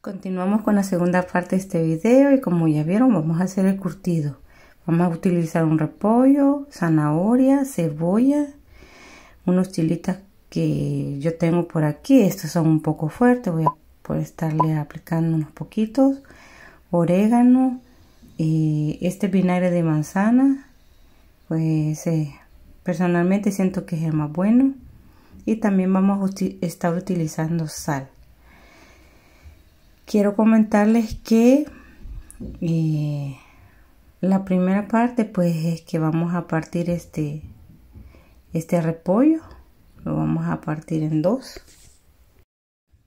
Continuamos con la segunda parte de este video y como ya vieron vamos a hacer el curtido. Vamos a utilizar un repollo, zanahoria, cebolla, unos chilitas que yo tengo por aquí. Estos son un poco fuertes, voy a estarle aplicando unos poquitos. Orégano, este vinagre de manzana, pues eh, personalmente siento que es el más bueno. Y también vamos a estar utilizando sal quiero comentarles que eh, la primera parte pues es que vamos a partir este, este repollo, lo vamos a partir en dos.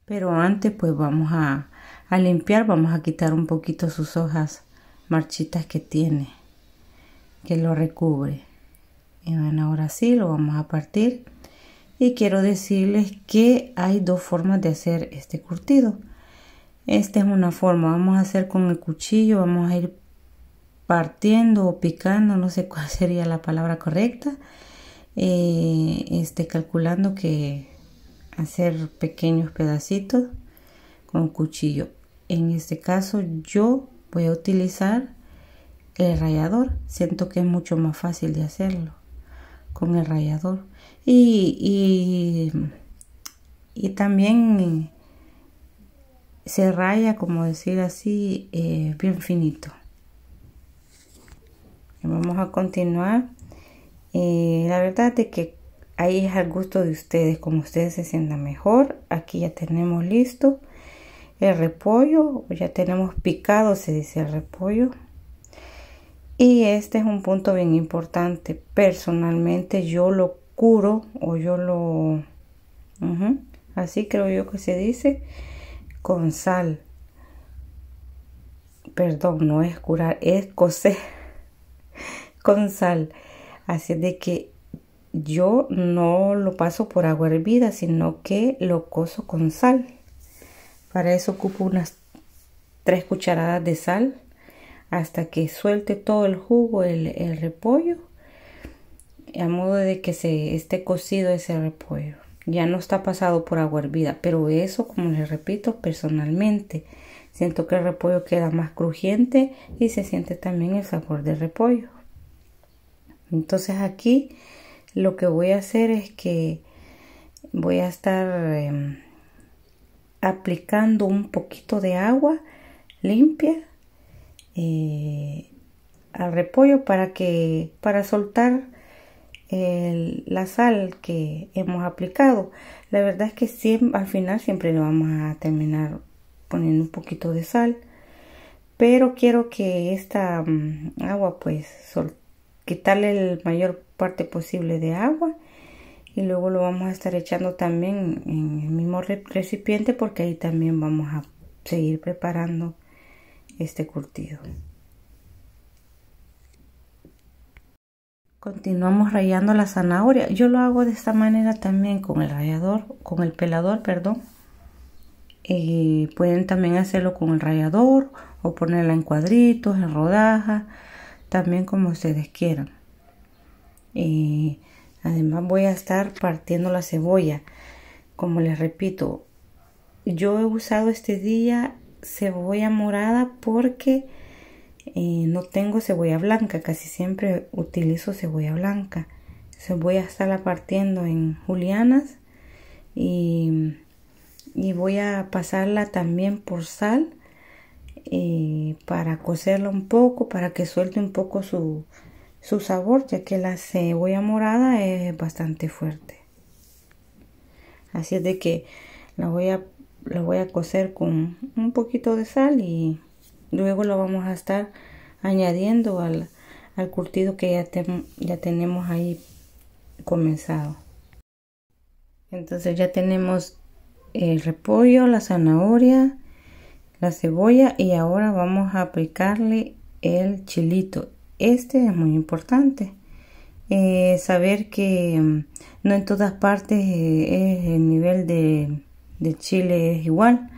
Pero antes pues vamos a, a limpiar, vamos a quitar un poquito sus hojas marchitas que tiene, que lo recubre. Y bueno, ahora sí lo vamos a partir. Y quiero decirles que hay dos formas de hacer este curtido esta es una forma, vamos a hacer con el cuchillo, vamos a ir partiendo o picando, no sé cuál sería la palabra correcta, eh, este, calculando que hacer pequeños pedacitos con cuchillo. En este caso yo voy a utilizar el rallador, siento que es mucho más fácil de hacerlo con el rallador y, y, y también se raya, como decir así, eh, bien finito. Vamos a continuar. Eh, la verdad es que ahí es al gusto de ustedes, como ustedes se sientan mejor. Aquí ya tenemos listo el repollo, ya tenemos picado, se dice el repollo. Y este es un punto bien importante. Personalmente yo lo curo o yo lo... así creo yo que se dice con sal. Perdón, no es curar, es coser con sal. Así de que yo no lo paso por agua hervida, sino que lo coso con sal. Para eso ocupo unas tres cucharadas de sal hasta que suelte todo el jugo, el, el repollo, a modo de que se esté cocido ese repollo ya no está pasado por agua hervida, pero eso, como les repito, personalmente, siento que el repollo queda más crujiente y se siente también el sabor del repollo. Entonces aquí lo que voy a hacer es que voy a estar em, aplicando un poquito de agua limpia eh, al repollo para que para soltar la sal que hemos aplicado. La verdad es que siempre, al final siempre lo vamos a terminar poniendo un poquito de sal. Pero quiero que esta mm, agua pues quitarle la mayor parte posible de agua. Y luego lo vamos a estar echando también en el mismo recipiente porque ahí también vamos a seguir preparando este curtido. Continuamos rayando la zanahoria. Yo lo hago de esta manera también con el rallador, con el pelador, perdón. Eh, pueden también hacerlo con el rallador o ponerla en cuadritos, en rodajas, también como ustedes quieran. Eh, además voy a estar partiendo la cebolla. Como les repito, yo he usado este día cebolla morada porque eh, no tengo cebolla blanca, casi siempre utilizo cebolla blanca. Voy a estarla partiendo en julianas y, y voy a pasarla también por sal eh, para cocerla un poco, para que suelte un poco su, su sabor, ya que la cebolla morada es bastante fuerte. Así es de que la voy a, la voy a cocer con un poquito de sal y luego lo vamos a estar añadiendo al, al curtido que ya, ya tenemos ahí comenzado entonces ya tenemos el repollo, la zanahoria, la cebolla y ahora vamos a aplicarle el chilito. Este es muy importante. Eh, saber que mm, no en todas partes eh, el nivel de, de, chile es igual.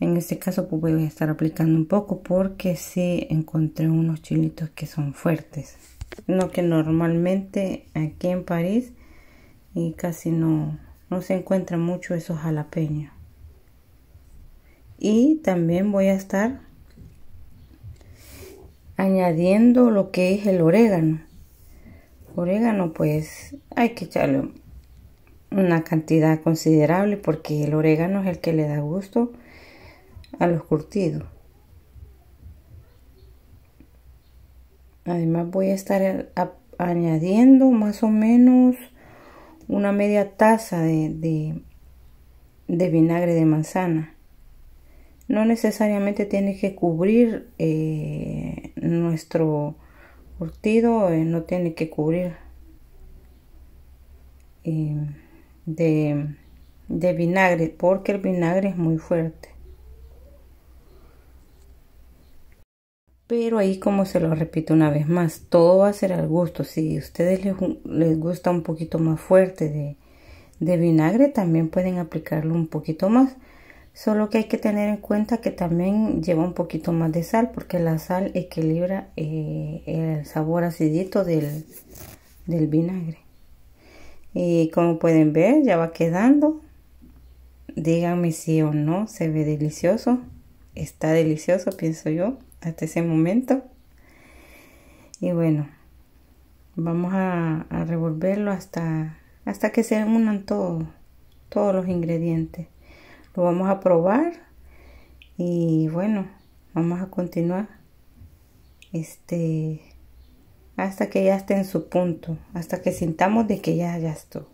En este caso pues voy a estar aplicando un poco porque sí encontré unos chilitos que son fuertes. No que normalmente aquí en París y casi no, no se encuentran mucho esos jalapeños. Y también voy a estar añadiendo lo que es el orégano. Orégano pues hay que echarle una cantidad considerable porque el orégano es el que le da gusto a los curtidos. Además voy a estar añadiendo más o menos una media taza de, de, vinagre de manzana. No necesariamente tiene que cubrir eh, nuestro curtido, eh, no tiene que cubrir eh, de, de vinagre porque el vinagre es muy fuerte. Pero ahí como se lo repito una vez más, todo va a ser al gusto. Si a ustedes les, gusta un poquito más fuerte de, vinagre, también pueden aplicarlo un poquito más. Solo que hay que tener en cuenta que también lleva un poquito más de sal porque la sal equilibra eh, el sabor acidito del, del vinagre. Y como pueden ver ya va quedando. Díganme si o no se ve delicioso. Está delicioso pienso yo hasta ese momento. Y bueno, vamos a, revolverlo hasta, hasta que se unan todo, todos los ingredientes. Lo vamos a probar y bueno, vamos a continuar este hasta que ya esté en su punto, hasta que sintamos de que ya ya estuvo.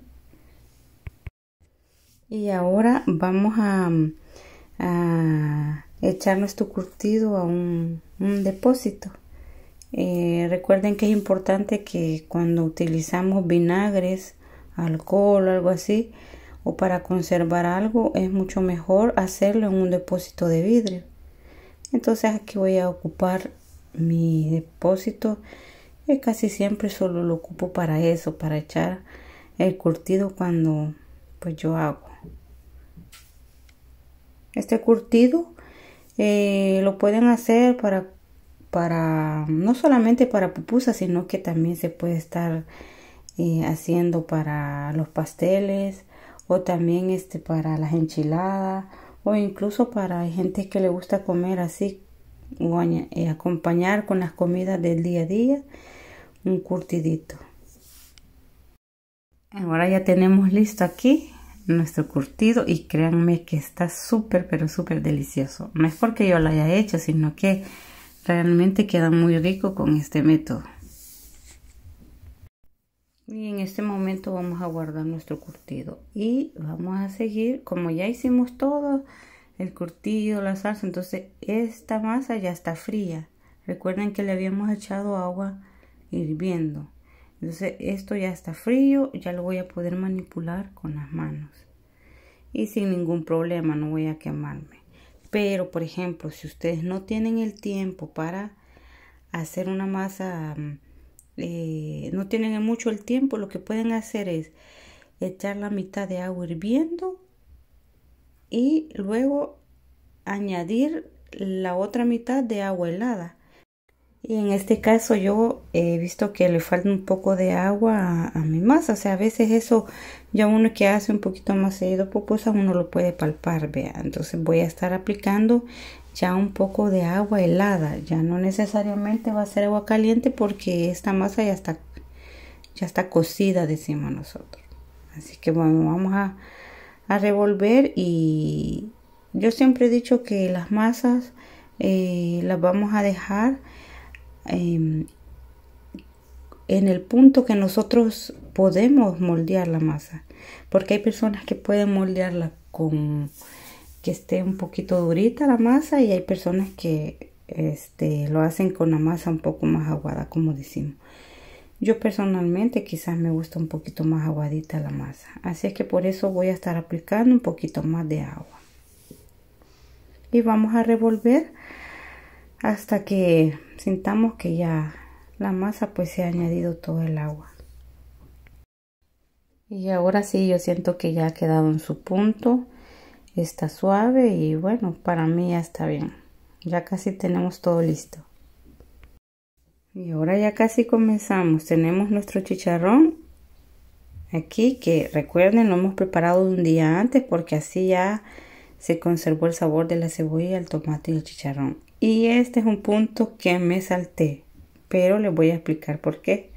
Y ahora vamos a echar nuestro curtido a un, depósito. Eh, recuerden que es importante que cuando utilizamos vinagres, alcohol, o algo así, o para conservar algo, es mucho mejor hacerlo en un depósito de vidrio. Entonces aquí voy a ocupar mi depósito Y eh, casi siempre solo lo ocupo para eso, para echar el curtido cuando pues yo hago. Este curtido eh, lo pueden hacer para, para, no solamente para pupusas, sino que también se puede estar eh, haciendo para los pasteles o también este para las enchiladas o incluso para gente que le gusta comer así o eh, acompañar con las comidas del día a día un curtidito. Ahora ya tenemos listo aquí nuestro curtido y créanme que está súper pero súper delicioso no es porque yo lo haya hecho sino que realmente queda muy rico con este método y en este momento vamos a guardar nuestro curtido y vamos a seguir como ya hicimos todo el curtido la salsa entonces esta masa ya está fría recuerden que le habíamos echado agua hirviendo entonces esto ya está frío, ya lo voy a poder manipular con las manos. Y sin ningún problema, no voy a quemarme. Pero, por ejemplo, si ustedes no tienen el tiempo para hacer una masa, mm, eh, no tienen mucho el tiempo, lo que pueden hacer es echar la mitad de agua hirviendo y luego añadir la otra mitad de agua helada y en este caso yo he visto que le falta un poco de agua a, mi masa. O sea, a veces eso ya uno que hace un poquito más seguido pupusa, uno lo puede palpar, vea. Entonces voy a estar aplicando ya un poco de agua helada. Ya no necesariamente va a ser agua caliente porque esta masa ya está, ya está cocida, decimos nosotros. Así que bueno, vamos a, a revolver y yo siempre he dicho que las masas eh, las vamos a dejar Em, en el punto que nosotros podemos moldear la masa. Porque hay personas que pueden moldearla con que esté un poquito durita la masa y hay personas que este, lo hacen con la masa un poco más aguada, como decimos. Yo personalmente quizás me gusta un poquito más aguadita la masa. Así es que por eso voy a estar aplicando un poquito más de agua. Y vamos a revolver hasta que sintamos que ya la masa pues se ha añadido todo el agua. Y ahora sí yo siento que ya ha quedado en su punto, está suave y bueno, para mí ya está bien. Ya casi tenemos todo listo. Y ahora ya casi comenzamos. Tenemos nuestro chicharrón aquí que recuerden lo hemos preparado un día antes porque así ya se conservó el sabor de la cebolla, el tomate y el chicharrón. Y este es un punto que me salté, pero les voy a explicar por qué.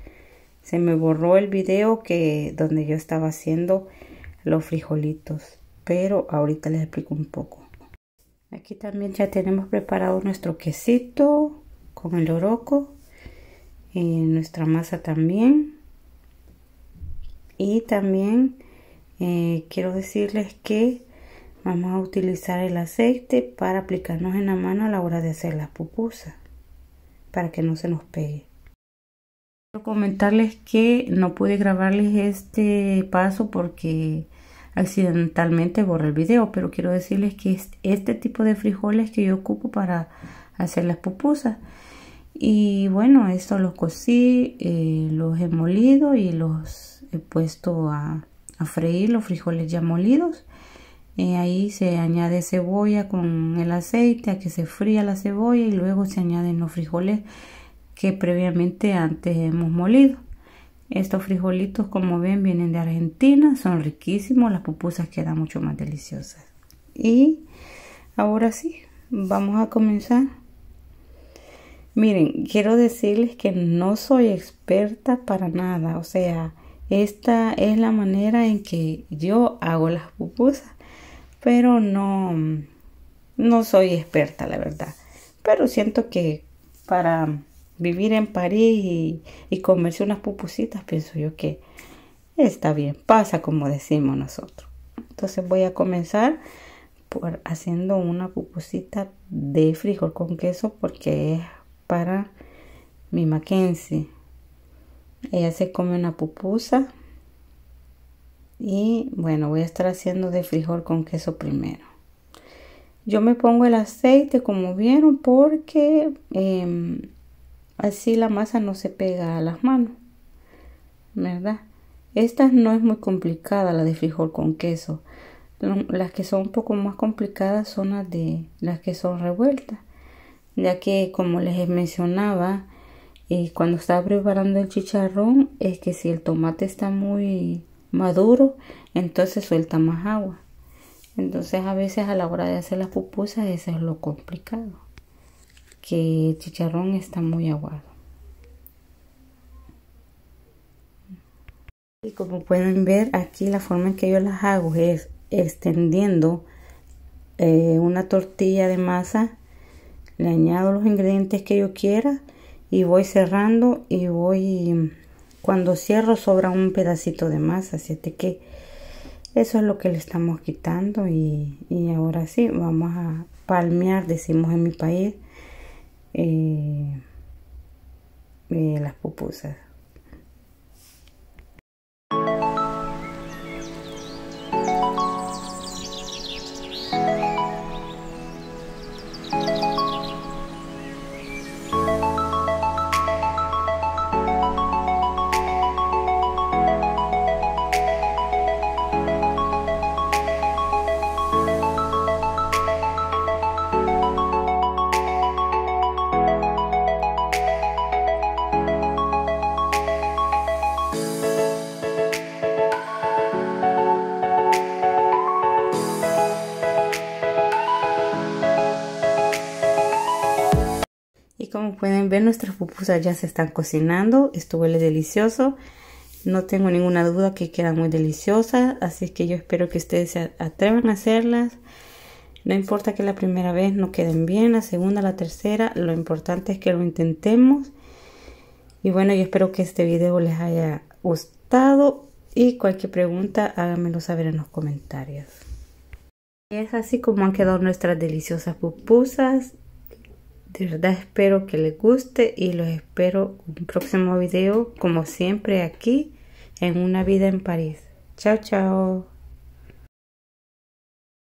Se me borró el video que donde yo estaba haciendo los frijolitos, pero ahorita les explico un poco. Aquí también ya tenemos preparado nuestro quesito con el oroco nuestra masa también. Y también eh, quiero decirles que Vamos a utilizar el aceite para aplicarnos en la mano a la hora de hacer las pupusas, para que no se nos pegue. Quiero comentarles que no pude grabarles este paso porque accidentalmente borré el video, pero quiero decirles que es este tipo de frijoles que yo ocupo para hacer las pupusas. Y bueno, esto los cocí, eh, los he molido y los he puesto a freír los frijoles ya molidos eh, ahí se añade cebolla con el aceite a que se fría la cebolla y luego se añaden los frijoles que previamente antes hemos molido. Estos frijolitos, como ven, vienen de Argentina, son riquísimos, las pupusas quedan mucho más deliciosas. Y ahora sí, vamos a comenzar. Miren, quiero decirles que no soy experta para nada, o sea, esta es la manera en que yo hago las pupusas pero no, no soy experta, la verdad. Pero siento que para vivir en París y, comerse unas pupusitas, pienso yo que está bien, pasa como decimos nosotros. Entonces voy a comenzar por haciendo una pupusita de frijol con queso porque es para mi Mackenzie. Ella se come una pupusa y bueno, voy a estar haciendo de frijol con queso primero. Yo me pongo el aceite como vieron porque em, así la masa no se pega a las manos. ¿Verdad? Esta no es muy complicada la de frijol con queso. Las que son un poco más complicadas son las de las que son revueltas. Ya que como les mencionaba, eh, cuando estaba preparando el chicharrón, es que si el tomate está muy maduro, entonces suelta más agua. Entonces a veces a la hora de hacer las pupusas eso es lo complicado, que el chicharrón está muy aguado. Y como pueden ver aquí la forma en que yo las hago es extendiendo eh, una tortilla de masa, le añado los ingredientes que yo quiera y voy cerrando y voy cuando cierro sobra un pedacito de masa, así que eso es lo que le estamos quitando y, ahora sí, vamos a palmear, decimos en mi país, eh, eh, las pupusas. pueden ver, nuestras pupusas ya se están cocinando. Esto huele delicioso. No tengo ninguna duda que quedan muy deliciosas. Así que yo espero que ustedes se atrevan a hacerlas. No importa que la primera vez no queden bien, la segunda, la tercera. Lo importante es que lo intentemos. Y bueno, yo espero que este video les haya gustado. Y cualquier pregunta háganmelo saber en los comentarios. es así como han quedado nuestras deliciosas pupusas. De verdad espero que les guste y los espero en un próximo video como siempre aquí en Una Vida en París. Chao, chao.